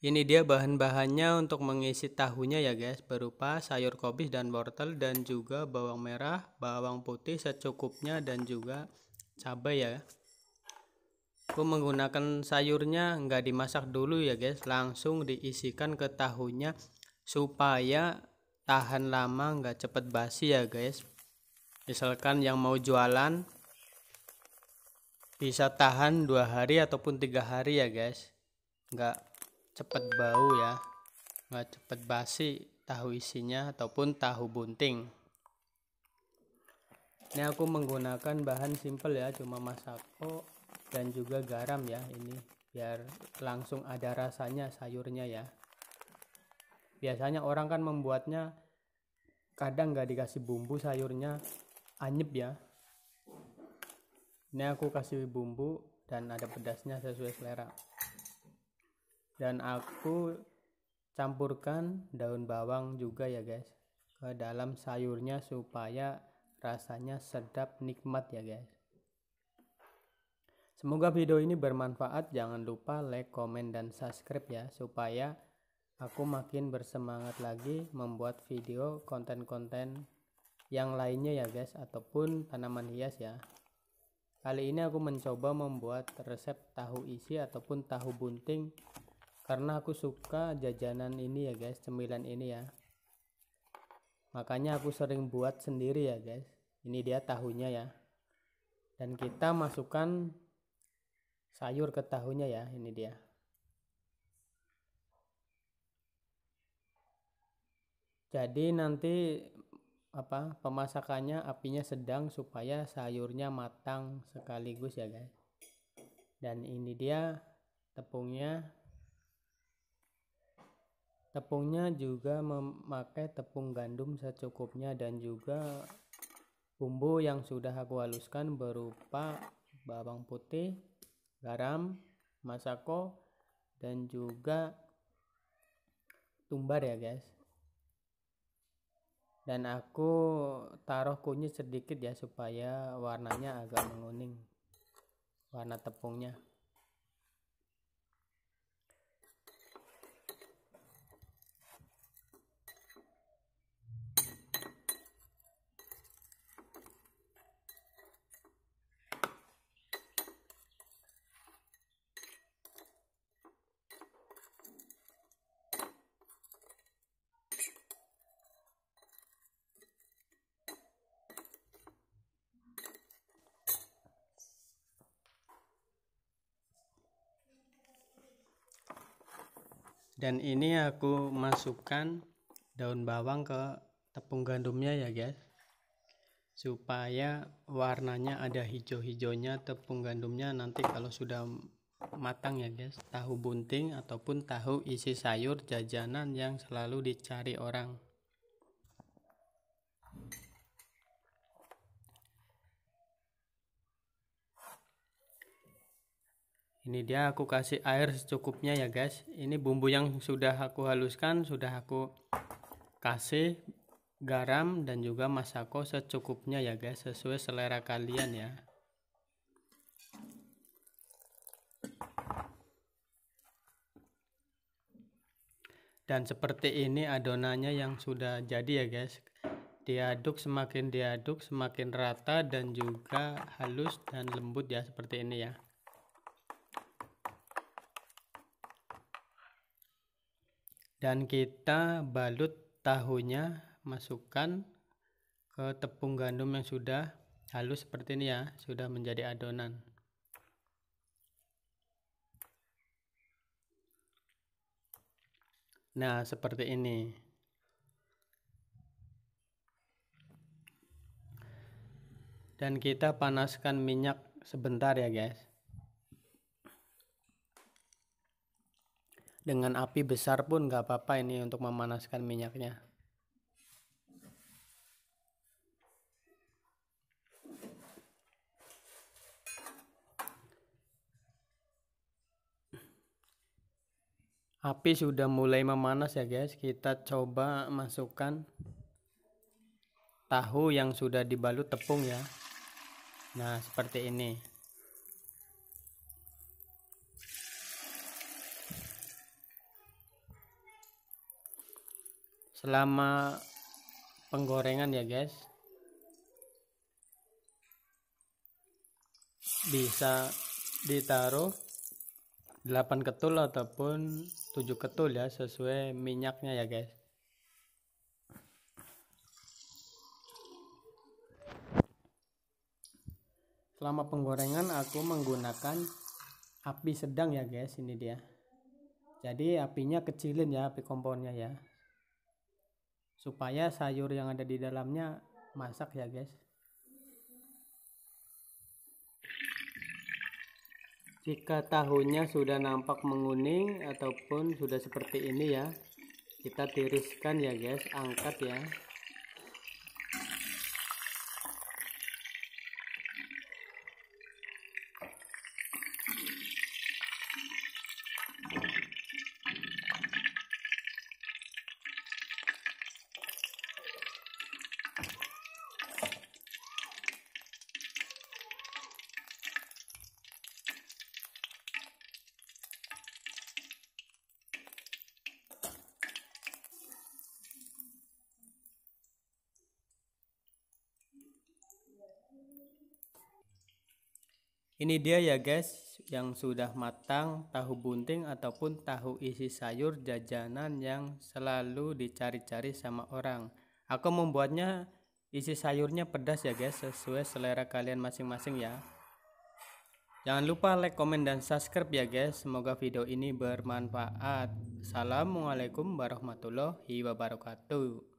Ini dia bahan-bahannya untuk mengisi tahunya ya guys Berupa sayur kobis dan wortel dan juga bawang merah, bawang putih secukupnya dan juga cabai ya Aku menggunakan sayurnya nggak dimasak dulu ya guys Langsung diisikan ke tahunya supaya tahan lama nggak cepet basi ya guys Misalkan yang mau jualan bisa tahan dua hari ataupun tiga hari ya guys nggak cepat bau ya nggak cepat basi tahu isinya ataupun tahu bunting ini aku menggunakan bahan simple ya cuma masako dan juga garam ya ini biar langsung ada rasanya sayurnya ya biasanya orang kan membuatnya kadang nggak dikasih bumbu sayurnya anyep ya ini aku kasih bumbu dan ada pedasnya sesuai selera dan aku campurkan daun bawang juga ya guys ke dalam sayurnya supaya rasanya sedap nikmat ya guys semoga video ini bermanfaat jangan lupa like komen dan subscribe ya supaya aku makin bersemangat lagi membuat video konten-konten yang lainnya ya guys ataupun tanaman hias ya kali ini aku mencoba membuat resep tahu isi ataupun tahu bunting karena aku suka jajanan ini ya guys cemilan ini ya makanya aku sering buat sendiri ya guys ini dia tahunya ya dan kita masukkan sayur ke tahunya ya ini dia jadi nanti apa pemasakannya apinya sedang supaya sayurnya matang sekaligus ya guys dan ini dia tepungnya Tepungnya juga memakai tepung gandum secukupnya dan juga bumbu yang sudah aku haluskan berupa bawang putih, garam, masako, dan juga tumbar ya guys. Dan aku taruh kunyit sedikit ya supaya warnanya agak menguning warna tepungnya. dan ini aku masukkan daun bawang ke tepung gandumnya ya guys supaya warnanya ada hijau-hijaunya tepung gandumnya nanti kalau sudah matang ya guys tahu bunting ataupun tahu isi sayur jajanan yang selalu dicari orang ini dia aku kasih air secukupnya ya guys ini bumbu yang sudah aku haluskan sudah aku kasih garam dan juga masako secukupnya ya guys sesuai selera kalian ya dan seperti ini adonannya yang sudah jadi ya guys diaduk semakin diaduk semakin rata dan juga halus dan lembut ya seperti ini ya dan kita balut tahunya masukkan ke tepung gandum yang sudah halus seperti ini ya sudah menjadi adonan nah seperti ini dan kita panaskan minyak sebentar ya guys dengan api besar pun nggak apa-apa ini untuk memanaskan minyaknya api sudah mulai memanas ya guys kita coba masukkan tahu yang sudah dibalut tepung ya nah seperti ini selama penggorengan ya guys bisa ditaruh 8 ketul ataupun 7 ketul ya sesuai minyaknya ya guys selama penggorengan aku menggunakan api sedang ya guys ini dia jadi apinya kecilin ya api kompornya ya supaya sayur yang ada di dalamnya masak ya guys jika tahunya sudah nampak menguning ataupun sudah seperti ini ya kita tiriskan ya guys angkat ya Ini dia ya guys yang sudah matang tahu bunting ataupun tahu isi sayur jajanan yang selalu dicari-cari sama orang. Aku membuatnya isi sayurnya pedas ya guys sesuai selera kalian masing-masing ya. Jangan lupa like, komen, dan subscribe ya guys. Semoga video ini bermanfaat. Assalamualaikum warahmatullahi wabarakatuh.